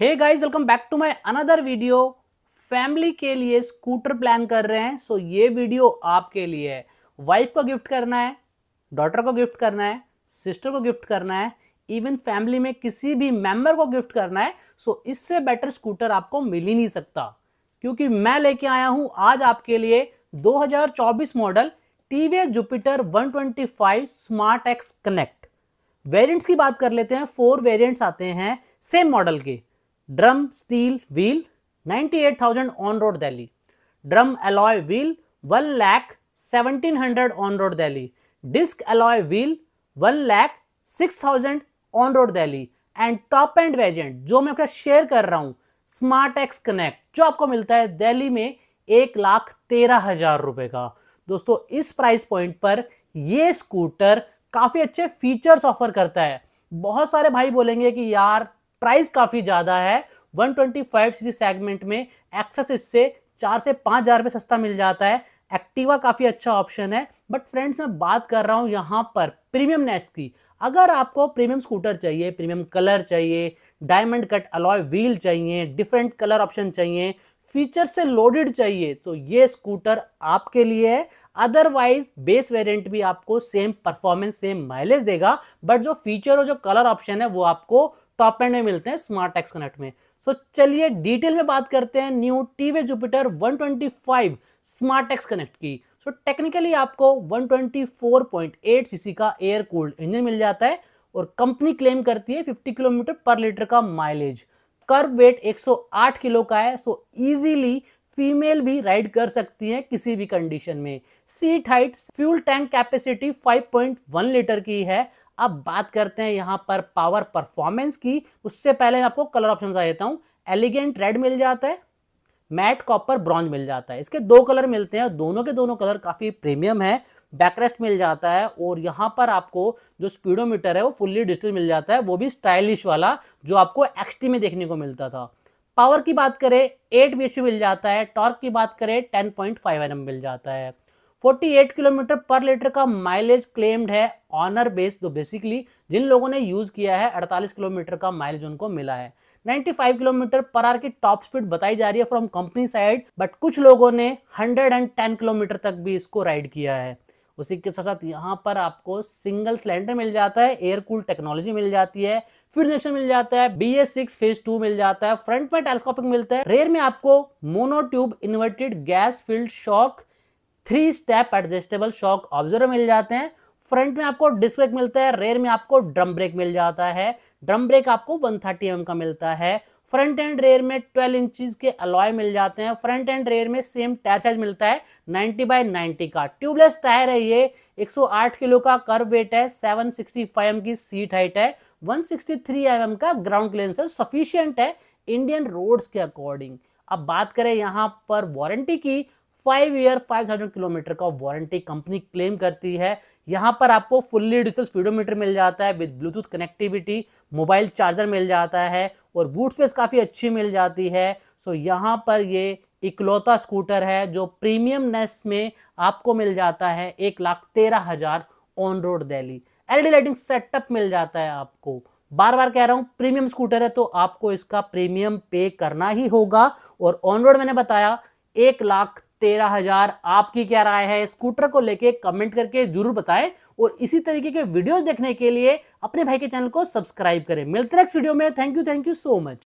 hey guys welcome back to my another video family के लिए scooter plan कर रहे हैं सो so ये वीडियो आपके लिए है वाइफ को गिफ्ट करना है डॉटर को गिफ्ट करना है सिस्टर को गिफ्ट करना है इवन फैमिली में किसी भी मेंबर को गिफ्ट करना है सो so इससे बेटर स्कूटर आपको मिल ही नहीं सकता क्योंकि मैं लेके आया हूँ आज आपके लिए दो model T V Jupiter 125 smart X connect variants की बात कर लेते हैं फोर वेरियंट्स आते हैं सेम मॉडल के drum steel wheel 98,000 on drum alloy wheel one wheel 1 hundred 1700 road road disc alloy wheel one 1 six 6000 on road Delhi and top end variant जो मैं आपका शेयर कर रहा हूँ स्मार्ट एक्स कनेक्ट जो आपको मिलता है दिल्ली में एक लाख तेरह हजार रुपए का दोस्तों इस प्राइस पॉइंट पर यह स्कूटर काफ़ी अच्छे फीचर्स ऑफर करता है बहुत सारे भाई बोलेंगे कि यार प्राइस काफ़ी ज़्यादा है 125 सीसी सेगमेंट में एक्सेस इससे चार से पाँच हज़ार रुपये सस्ता मिल जाता है एक्टिवा काफ़ी अच्छा ऑप्शन है बट फ्रेंड्स मैं बात कर रहा हूँ यहाँ पर प्रीमियम नेस्ट की अगर आपको प्रीमियम स्कूटर चाहिए प्रीमियम कलर चाहिए डायमंड कट अलॉय व्हील चाहिए डिफरेंट कलर ऑप्शन चाहिए फीचर से लोडेड चाहिए तो ये स्कूटर आपके लिए है अदरवाइज बेस वेरिएंट भी आपको सेम परफॉर्मेंस सेम माइलेज देगा बट जो फीचर और जो कलर ऑप्शन है वो आपको टॉप एंड में मिलते हैं स्मार्ट टैक्स कनेक्ट में सो so, चलिए डिटेल में बात करते हैं new TVS Jupiter 125 smart X connect की सो so, टेक्निकली आपको 124.8 सीसी का एयर कूल्ड इंजन मिल जाता है और कंपनी क्लेम करती है 50 किलोमीटर पर लीटर का माइलेज कर्व वेट 108 किलो का है सो so इजीली फीमेल भी राइड कर सकती है किसी भी कंडीशन में seat height fuel tank capacity 5.1 litre की है अब बात करते हैं यहाँ पर पावर परफॉर्मेंस की उससे पहले मैं आपको कलर ऑप्शन बता देता हूँ एलिगेंट रेड मिल जाता है मैट कॉपर ब्रॉन्ज मिल जाता है इसके दो कलर मिलते हैं और दोनों के दोनों कलर काफ़ी प्रीमियम है बैकरेस्ट मिल जाता है और यहाँ पर आपको जो स्पीडोमीटर है वो फुल्ली डिजिटल मिल जाता है वो भी स्टाइलिश वाला जो आपको एक्सटी में देखने को मिलता था पावर की बात करें एट बी मिल जाता है टॉर्क की बात करें टेन पॉइंट फाइव मिल जाता है 48 किलोमीटर पर लीटर का माइलेज क्लेम्ड है ऑनर बेस तो बेसिकली जिन लोगों ने यूज़ किया है 48 किलोमीटर का माइलेज उनको मिला है 95 किलोमीटर पर आर की टॉप स्पीड बताई जा रही है फ्रॉम कंपनी साइड बट कुछ लोगों ने 110 किलोमीटर तक भी इसको राइड किया है उसी के साथ साथ यहाँ पर आपको सिंगल सिलेंडर मिल जाता है एयर कूल टेक्नोलॉजी मिल जाती है फिर इंजेक्शन मिल जाता है B S six phase two मिल जाता है फ्रंट में टेलीस्कोपिक मिलता है रेयर में आपको monotube inverted gas filled shock three step adjustable shock absorber मिल जाते हैं फ्रंट में आपको डिस्क ब्रेक मिलता है रेयर में आपको ड्रम ब्रेक मिल जाता है ड्रम ब्रेक आपको 130 थर्टी mm का मिलता है फ्रंट एंड रेयर में 12 इंचज के अलॉय मिल जाते हैं फ्रंट एंड रेयर में सेम टायर साइज मिलता है 90 बाय 90 का ट्यूबलेस टायर है ये 108 किलो का कर वेट है 765 सिक्सटी की सीट हाइट है 163 सिक्सटी mm का ग्राउंड क्लियरेंस है सफिशियंट है इंडियन रोड्स के अकॉर्डिंग अब बात करें यहाँ पर वारंटी की five year five thousand kilometre का वारंटी कंपनी क्लेम करती है यहाँ पर आपको फुल्ली डिजिटल स्पीडोमीटर मिल जाता है with Bluetooth connectivity mobile charger मिल जाता है और बूट स्पेस काफ़ी अच्छी मिल जाती है सो यहाँ पर ये इकलौता स्कूटर है जो प्रीमियम नेस में आपको मिल जाता है एक लाख तेरह हज़ार on road Delhi LED lighting setup मिल जाता है आपको बार बार कह रहा हूँ प्रीमियम स्कूटर है तो आपको इसका प्रीमियम पे करना ही होगा और ऑन रोड मैंने बताया एक लाख तेरह हजार आपकी क्या राय है स्कूटर को लेके कमेंट करके जरूर बताएं और इसी तरीके के वीडियोस देखने के लिए अपने भाई के चैनल को सब्सक्राइब करें मिलते नेक्स्ट वीडियो में thank you thank you so much